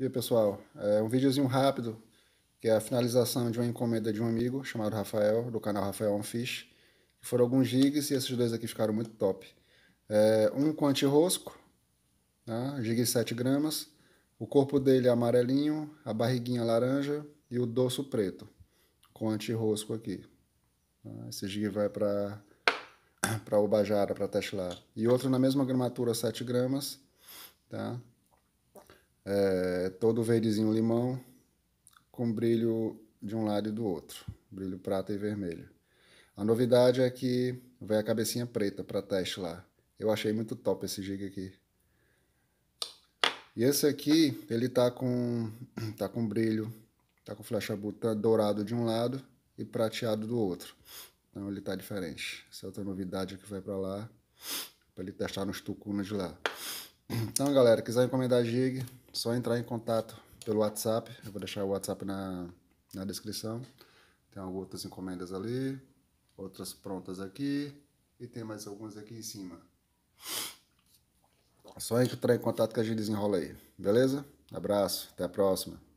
Viu, pessoal? É um videozinho rápido, que é a finalização de uma encomenda de um amigo chamado Rafael, do canal Rafael On Fish. Foram alguns gigs e esses dois aqui ficaram muito top. É, um com anti-rosco, né? giga 7 gramas. O corpo dele é amarelinho, a barriguinha laranja e o dorso preto, com anti-rosco aqui. Né, esse giga vai para para Ubajara, para Teslar. E outro na mesma gramatura, 7 gramas, tá? é, todo verdezinho limão, com brilho de um lado e do outro, brilho prata e vermelho. A novidade é que vai a cabecinha preta para teste lá. Eu achei muito top esse giga aqui. E esse aqui, ele tá com, tá com brilho, tá com flecha buta dourado de um lado e prateado do outro. Então ele tá diferente. Essa é outra novidade que vai para lá, para ele testar nos tucunas de lá. Então, galera, quiser encomendar jig, só entrar em contato pelo WhatsApp. Eu vou deixar o WhatsApp na, na descrição. Tem outras encomendas ali, outras prontas aqui e tem mais algumas aqui em cima. Só entrar em contato que a gente desenrola aí, beleza? Abraço, até a próxima.